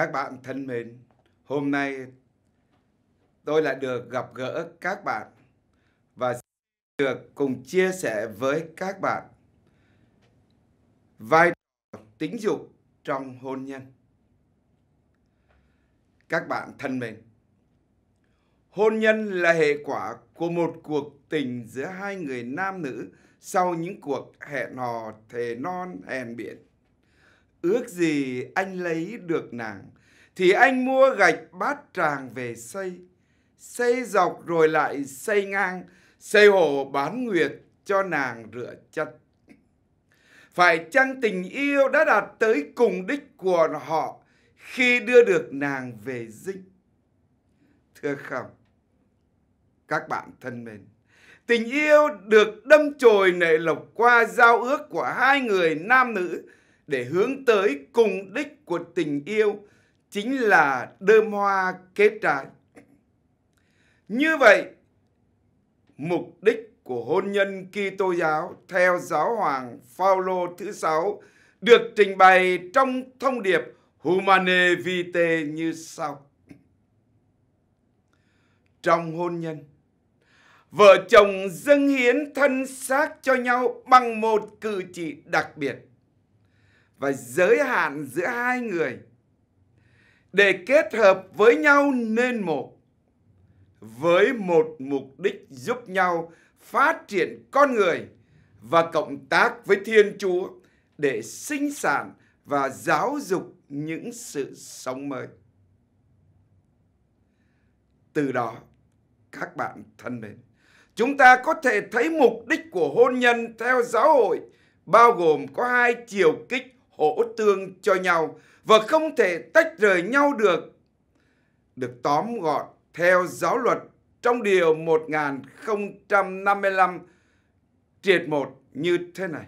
Các bạn thân mến, hôm nay tôi lại được gặp gỡ các bạn và được cùng chia sẻ với các bạn vai trò tính dục trong hôn nhân. Các bạn thân mến, hôn nhân là hệ quả của một cuộc tình giữa hai người nam nữ sau những cuộc hẹn hò thề non hẹn biển ước gì anh lấy được nàng thì anh mua gạch bát tràng về xây xây dọc rồi lại xây ngang xây hồ bán nguyệt cho nàng rửa chân phải chăng tình yêu đã đạt tới cùng đích của họ khi đưa được nàng về dinh thưa không các bạn thân mến tình yêu được đâm chồi nệ lộc qua giao ước của hai người nam nữ để hướng tới cùng đích của tình yêu chính là đơm hoa kết trái. Như vậy, mục đích của hôn nhân Kitô giáo theo giáo hoàng Phaolô thứ sáu được trình bày trong thông điệp Humane Vitae như sau. Trong hôn nhân, vợ chồng dâng hiến thân xác cho nhau bằng một cử chỉ đặc biệt và giới hạn giữa hai người để kết hợp với nhau nên một với một mục đích giúp nhau phát triển con người và cộng tác với Thiên Chúa để sinh sản và giáo dục những sự sống mới. Từ đó, các bạn thân mến, chúng ta có thể thấy mục đích của hôn nhân theo giáo hội bao gồm có hai chiều kích ổ tương cho nhau và không thể tách rời nhau được. Được tóm gọn theo giáo luật trong điều 1055 triệt 1 như thế này.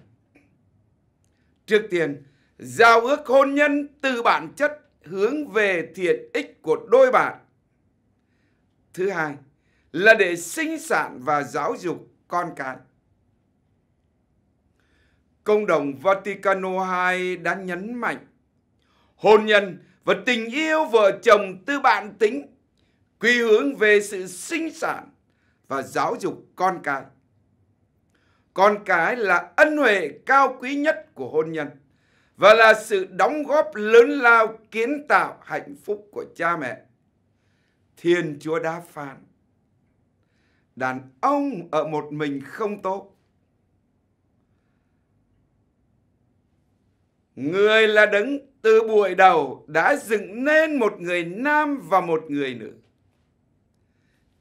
Trước tiên, giao ước hôn nhân từ bản chất hướng về thiện ích của đôi bạn. Thứ hai là để sinh sản và giáo dục con cái. Công đồng Vaticano II đã nhấn mạnh hôn nhân và tình yêu vợ chồng tư bản tính quy hướng về sự sinh sản và giáo dục con cái. Con cái là ân huệ cao quý nhất của hôn nhân và là sự đóng góp lớn lao kiến tạo hạnh phúc của cha mẹ. Thiên Chúa đã phán, đàn ông ở một mình không tốt, Người là đấng từ buổi đầu đã dựng nên một người nam và một người nữ.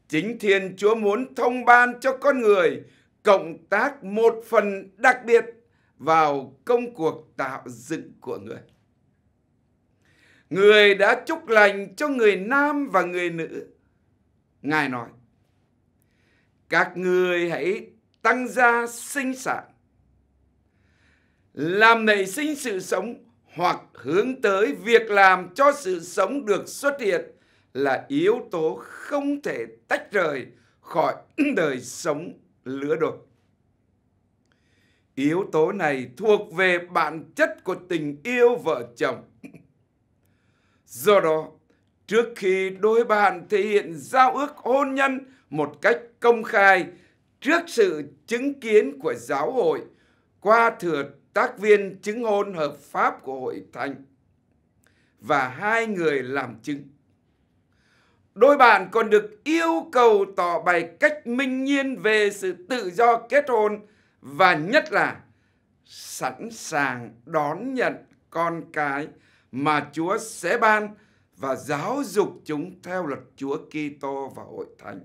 Chính Thiên Chúa muốn thông ban cho con người cộng tác một phần đặc biệt vào công cuộc tạo dựng của người. Người đã chúc lành cho người nam và người nữ. Ngài nói, các người hãy tăng gia sinh sản làm nảy sinh sự sống hoặc hướng tới việc làm cho sự sống được xuất hiện là yếu tố không thể tách rời khỏi đời sống lứa đôi. Yếu tố này thuộc về bản chất của tình yêu vợ chồng. Do đó, trước khi đôi bạn thể hiện giao ước hôn nhân một cách công khai trước sự chứng kiến của giáo hội qua thừa tác viên chứng hôn hợp pháp của hội thánh và hai người làm chứng. Đôi bạn còn được yêu cầu tỏ bày cách minh nhiên về sự tự do kết hôn và nhất là sẵn sàng đón nhận con cái mà Chúa sẽ ban và giáo dục chúng theo luật Chúa Kitô và hội thánh.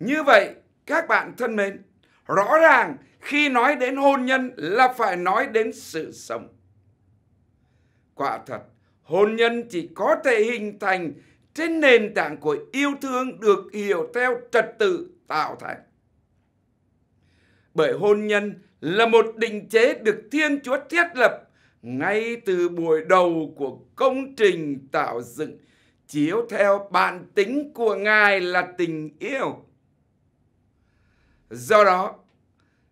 Như vậy, các bạn thân mến, rõ ràng khi nói đến hôn nhân là phải nói đến sự sống quả thật hôn nhân chỉ có thể hình thành trên nền tảng của yêu thương được hiểu theo trật tự tạo thành bởi hôn nhân là một định chế được thiên chúa thiết lập ngay từ buổi đầu của công trình tạo dựng chiếu theo bản tính của ngài là tình yêu Do đó,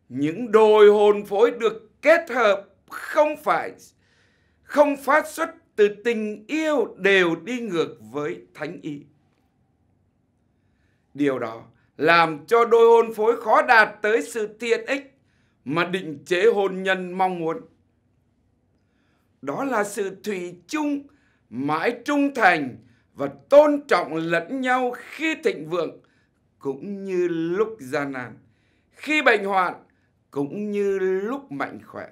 những đôi hồn phối được kết hợp không phải không phát xuất từ tình yêu đều đi ngược với thánh ý. Điều đó làm cho đôi hôn phối khó đạt tới sự tiện ích mà định chế hôn nhân mong muốn. Đó là sự thủy chung, mãi trung thành và tôn trọng lẫn nhau khi thịnh vượng cũng như lúc gian nan khi bệnh hoạn cũng như lúc mạnh khỏe.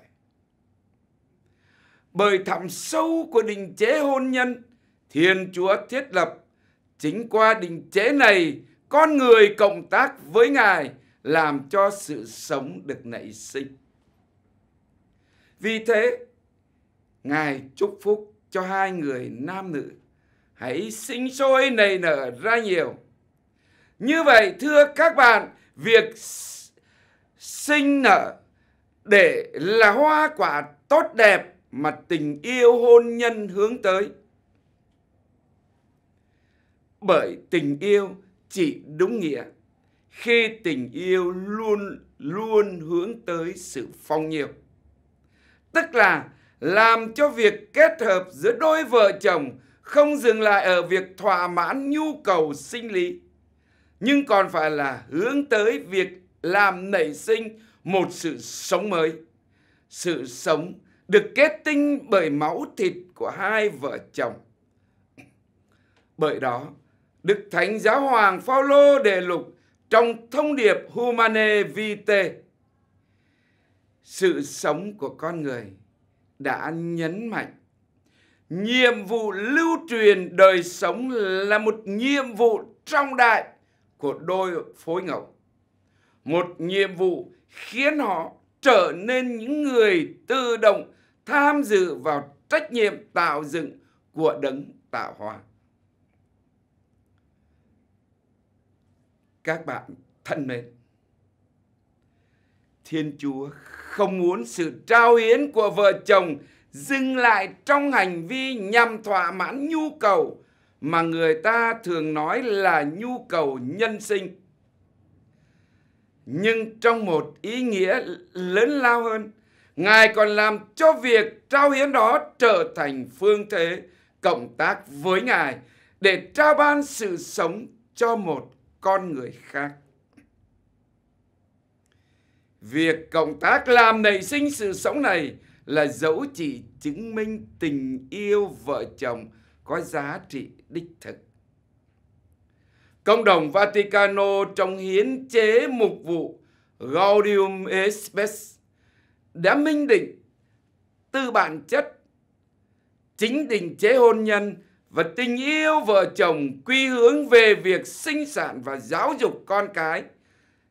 Bởi thẳm sâu của định chế hôn nhân, Thiên Chúa thiết lập chính qua định chế này con người cộng tác với Ngài làm cho sự sống được nảy sinh. Vì thế, Ngài chúc phúc cho hai người nam nữ. Hãy sinh sôi nảy nở ra nhiều. Như vậy thưa các bạn, việc sinh nở để là hoa quả tốt đẹp mà tình yêu hôn nhân hướng tới. Bởi tình yêu chỉ đúng nghĩa khi tình yêu luôn luôn hướng tới sự phong nhiều. Tức là làm cho việc kết hợp giữa đôi vợ chồng không dừng lại ở việc thỏa mãn nhu cầu sinh lý nhưng còn phải là hướng tới việc làm nảy sinh một sự sống mới. Sự sống được kết tinh bởi máu thịt của hai vợ chồng. Bởi đó, Đức Thánh Giáo Hoàng Phaolô đề lục trong thông điệp Humane Vitae sự sống của con người đã nhấn mạnh nhiệm vụ lưu truyền đời sống là một nhiệm vụ trọng đại của đôi phối ngẫu một nhiệm vụ khiến họ trở nên những người tự động tham dự vào trách nhiệm tạo dựng của đấng tạo hóa. Các bạn thân mến, Thiên Chúa không muốn sự trao hiến của vợ chồng dừng lại trong hành vi nhằm thỏa mãn nhu cầu mà người ta thường nói là nhu cầu nhân sinh nhưng trong một ý nghĩa lớn lao hơn ngài còn làm cho việc trao hiến đó trở thành phương thế cộng tác với ngài để trao ban sự sống cho một con người khác việc cộng tác làm nảy sinh sự sống này là dấu chỉ chứng minh tình yêu vợ chồng có giá trị đích thực Công đồng Vaticano trong hiến chế mục vụ Gaudium et đã minh định tư bản chất chính định chế hôn nhân và tình yêu vợ chồng quy hướng về việc sinh sản và giáo dục con cái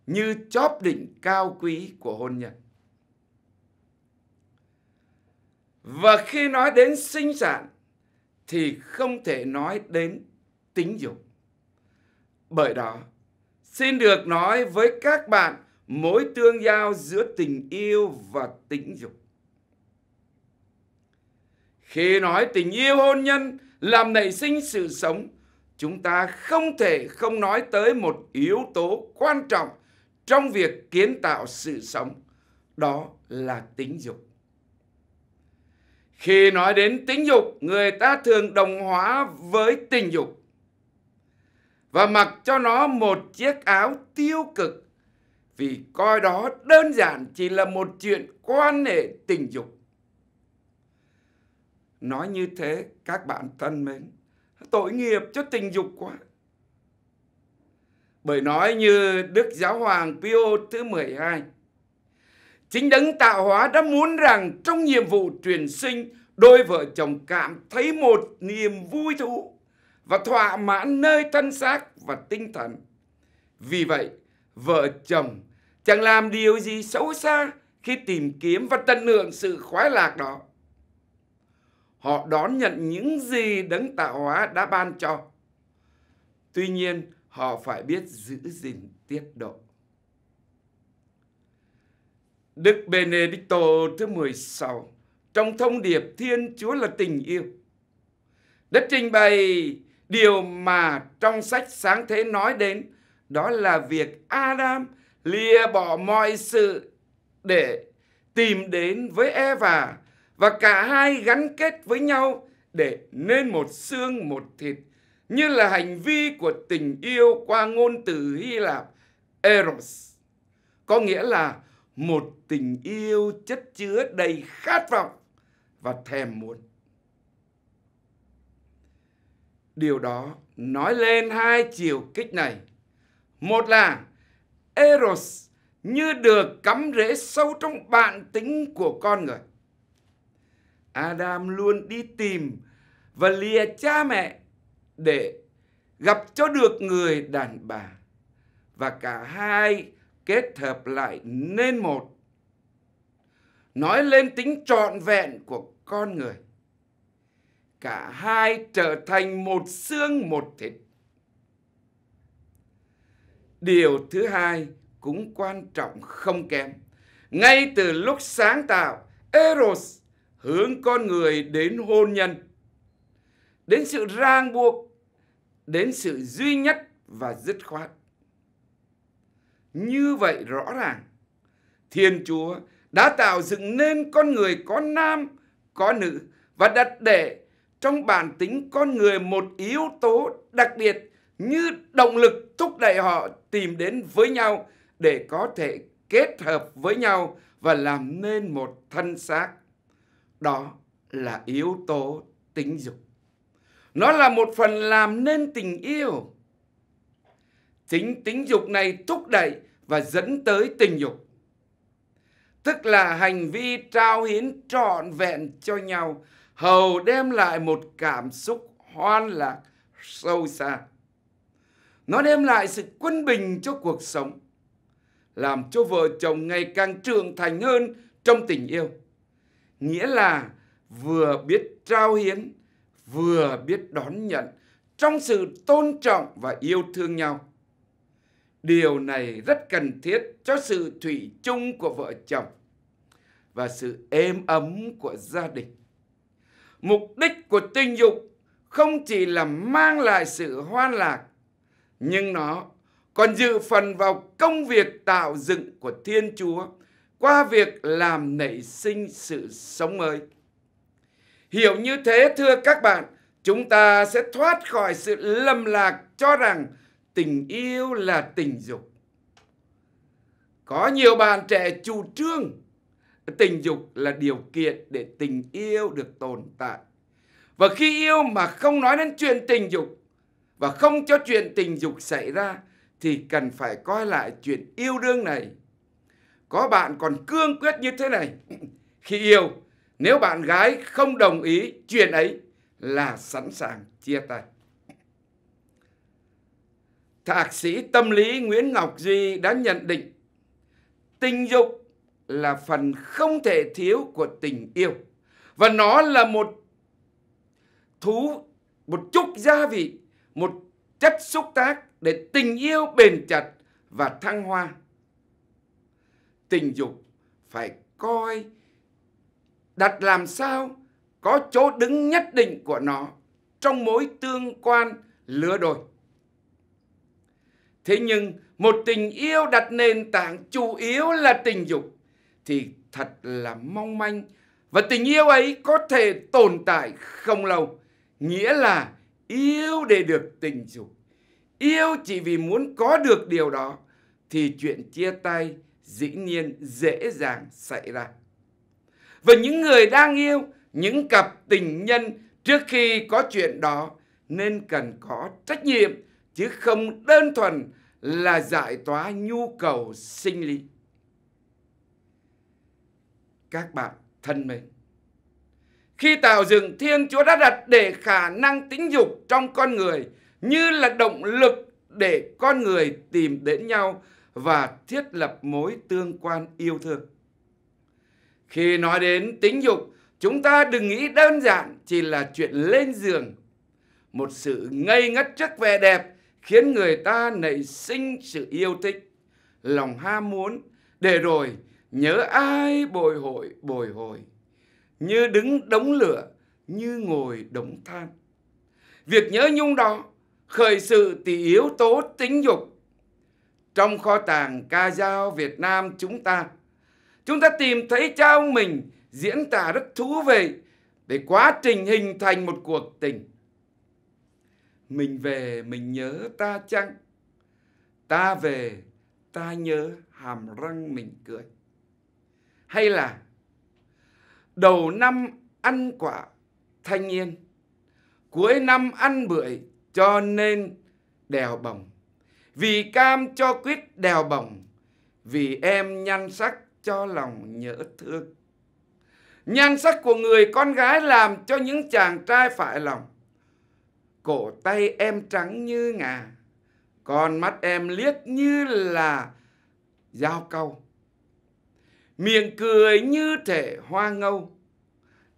như chóp đỉnh cao quý của hôn nhân. Và khi nói đến sinh sản thì không thể nói đến tính dục. Bởi đó, xin được nói với các bạn mối tương giao giữa tình yêu và tính dục. Khi nói tình yêu hôn nhân làm nảy sinh sự sống, chúng ta không thể không nói tới một yếu tố quan trọng trong việc kiến tạo sự sống, đó là tính dục. Khi nói đến tính dục, người ta thường đồng hóa với tình dục và mặc cho nó một chiếc áo tiêu cực vì coi đó đơn giản chỉ là một chuyện quan hệ tình dục. Nói như thế các bạn thân mến, tội nghiệp cho tình dục quá. Bởi nói như Đức Giáo Hoàng Pio thứ 12, chính đấng tạo hóa đã muốn rằng trong nhiệm vụ truyền sinh, đôi vợ chồng cảm thấy một niềm vui thú và thỏa mãn nơi thân xác và tinh thần. Vì vậy, vợ chồng chẳng làm điều gì xấu xa khi tìm kiếm và tận hưởng sự khoái lạc đó. Họ đón nhận những gì đấng tạo hóa đã ban cho. Tuy nhiên, họ phải biết giữ gìn tiết độ. Đức Benedicto thứ 16 trong thông điệp Thiên Chúa là tình yêu đã trình bày Điều mà trong sách sáng thế nói đến đó là việc Adam lìa bỏ mọi sự để tìm đến với Eva và cả hai gắn kết với nhau để nên một xương một thịt như là hành vi của tình yêu qua ngôn từ Hy Lạp Eros có nghĩa là một tình yêu chất chứa đầy khát vọng và thèm muốn. Điều đó nói lên hai chiều kích này. Một là Eros như được cắm rễ sâu trong bản tính của con người. Adam luôn đi tìm và lìa cha mẹ để gặp cho được người đàn bà và cả hai kết hợp lại nên một nói lên tính trọn vẹn của con người cả hai trở thành một xương một thịt điều thứ hai cũng quan trọng không kém ngay từ lúc sáng tạo eros hướng con người đến hôn nhân đến sự ràng buộc đến sự duy nhất và dứt khoát như vậy rõ ràng thiên chúa đã tạo dựng nên con người có nam có nữ và đặt để trong bản tính con người một yếu tố đặc biệt như động lực thúc đẩy họ tìm đến với nhau để có thể kết hợp với nhau và làm nên một thân xác. Đó là yếu tố tính dục. Nó là một phần làm nên tình yêu. Chính tính dục này thúc đẩy và dẫn tới tình dục. Tức là hành vi trao hiến trọn vẹn cho nhau hầu đem lại một cảm xúc hoan lạc sâu xa. Nó đem lại sự quân bình cho cuộc sống, làm cho vợ chồng ngày càng trưởng thành hơn trong tình yêu. Nghĩa là vừa biết trao hiến, vừa biết đón nhận trong sự tôn trọng và yêu thương nhau. Điều này rất cần thiết cho sự thủy chung của vợ chồng và sự êm ấm của gia đình mục đích của tình dục không chỉ là mang lại sự hoan lạc nhưng nó còn dự phần vào công việc tạo dựng của thiên chúa qua việc làm nảy sinh sự sống mới hiểu như thế thưa các bạn chúng ta sẽ thoát khỏi sự lầm lạc cho rằng tình yêu là tình dục có nhiều bạn trẻ chủ trương tình dục là điều kiện để tình yêu được tồn tại và khi yêu mà không nói đến chuyện tình dục và không cho chuyện tình dục xảy ra thì cần phải coi lại chuyện yêu đương này có bạn còn cương quyết như thế này khi yêu nếu bạn gái không đồng ý chuyện ấy là sẵn sàng chia tay thạc sĩ tâm lý nguyễn ngọc duy đã nhận định tình dục là phần không thể thiếu của tình yêu và nó là một thú một chút gia vị một chất xúc tác để tình yêu bền chặt và thăng hoa tình dục phải coi đặt làm sao có chỗ đứng nhất định của nó trong mối tương quan lứa đôi thế nhưng một tình yêu đặt nền tảng chủ yếu là tình dục thì thật là mong manh và tình yêu ấy có thể tồn tại không lâu nghĩa là yêu để được tình dục yêu chỉ vì muốn có được điều đó thì chuyện chia tay dĩ nhiên dễ dàng xảy ra và những người đang yêu những cặp tình nhân trước khi có chuyện đó nên cần có trách nhiệm chứ không đơn thuần là giải tỏa nhu cầu sinh lý các bạn thân mến khi tạo dựng thiên chúa đã đặt để khả năng tính dục trong con người như là động lực để con người tìm đến nhau và thiết lập mối tương quan yêu thương khi nói đến tính dục chúng ta đừng nghĩ đơn giản chỉ là chuyện lên giường một sự ngây ngất trước vẻ đẹp khiến người ta nảy sinh sự yêu thích lòng ham muốn để rồi nhớ ai bồi hồi bồi hồi như đứng đống lửa như ngồi đống than việc nhớ nhung đó khởi sự tỷ yếu tố tính dục trong kho tàng ca dao Việt Nam chúng ta chúng ta tìm thấy cha ông mình diễn tả rất thú vị về quá trình hình thành một cuộc tình mình về mình nhớ ta chăng ta về ta nhớ hàm răng mình cười hay là đầu năm ăn quả thanh niên cuối năm ăn bưởi cho nên đèo bồng vì cam cho quýt đèo bồng vì em nhan sắc cho lòng nhớ thương nhan sắc của người con gái làm cho những chàng trai phải lòng cổ tay em trắng như ngà còn mắt em liếc như là dao câu miệng cười như thể hoa ngâu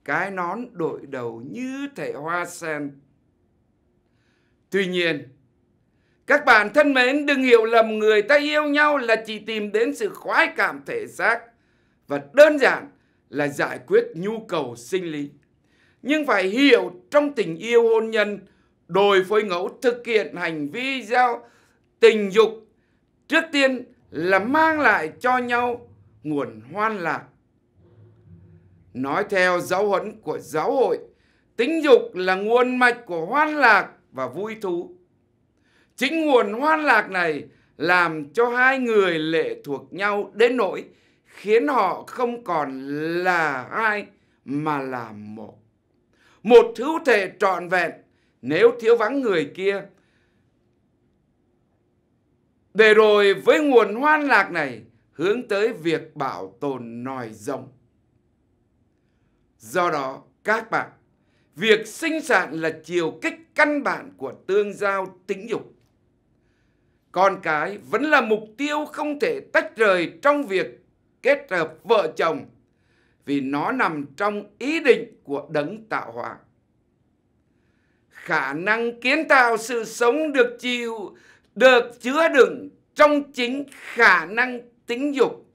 cái nón đội đầu như thể hoa sen tuy nhiên các bạn thân mến đừng hiểu lầm người ta yêu nhau là chỉ tìm đến sự khoái cảm thể xác và đơn giản là giải quyết nhu cầu sinh lý nhưng phải hiểu trong tình yêu hôn nhân đôi phối ngẫu thực hiện hành vi giao tình dục trước tiên là mang lại cho nhau nguồn hoan lạc. Nói theo giáo huấn của giáo hội, tính dục là nguồn mạch của hoan lạc và vui thú. Chính nguồn hoan lạc này làm cho hai người lệ thuộc nhau đến nỗi khiến họ không còn là hai mà là một. Một hữu thể trọn vẹn nếu thiếu vắng người kia. Để rồi với nguồn hoan lạc này, hướng tới việc bảo tồn nòi rồng. Do đó, các bạn, việc sinh sản là chiều kích căn bản của tương giao tính dục. Con cái vẫn là mục tiêu không thể tách rời trong việc kết hợp vợ chồng vì nó nằm trong ý định của đấng tạo hóa. Khả năng kiến tạo sự sống được chịu, được chứa đựng trong chính khả năng tính dục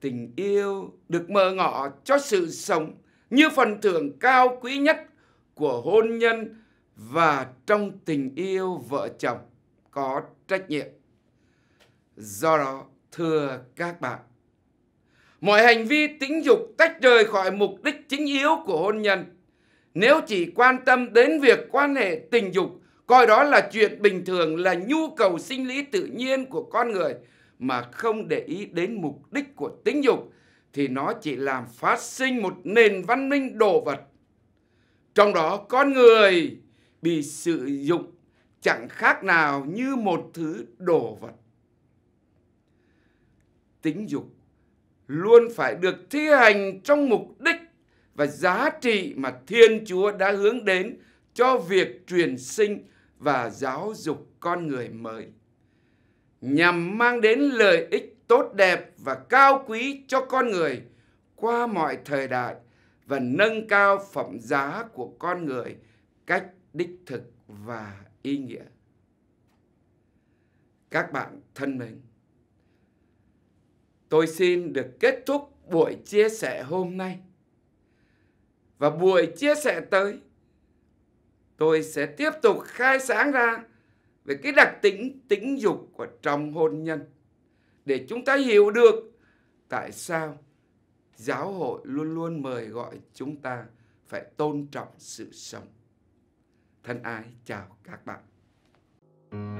tình yêu được mở ngỏ cho sự sống như phần thưởng cao quý nhất của hôn nhân và trong tình yêu vợ chồng có trách nhiệm. Do đó, thưa các bạn, mọi hành vi tính dục tách rời khỏi mục đích chính yếu của hôn nhân. Nếu chỉ quan tâm đến việc quan hệ tình dục coi đó là chuyện bình thường là nhu cầu sinh lý tự nhiên của con người mà không để ý đến mục đích của tính dục thì nó chỉ làm phát sinh một nền văn minh đồ vật. Trong đó con người bị sử dụng chẳng khác nào như một thứ đồ vật. Tính dục luôn phải được thi hành trong mục đích và giá trị mà Thiên Chúa đã hướng đến cho việc truyền sinh và giáo dục con người mới nhằm mang đến lợi ích tốt đẹp và cao quý cho con người qua mọi thời đại và nâng cao phẩm giá của con người cách đích thực và ý nghĩa. Các bạn thân mến, tôi xin được kết thúc buổi chia sẻ hôm nay. Và buổi chia sẻ tới, tôi sẽ tiếp tục khai sáng ra về cái đặc tính tính dục của trong hôn nhân để chúng ta hiểu được tại sao giáo hội luôn luôn mời gọi chúng ta phải tôn trọng sự sống. Thân ái chào các bạn. thank you